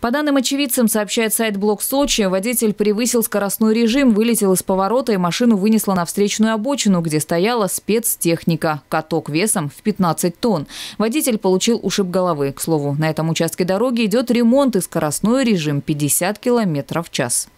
По данным очевидцам, сообщает сайт «Блок Сочи», водитель превысил скоростной режим, вылетел из поворота и машину вынесло на встречную обочину, где стояла спецтехника – каток весом в 15 тонн. Водитель получил ушиб головы. К слову, на этом участке дороги идет ремонт и скоростной режим 50 км в час.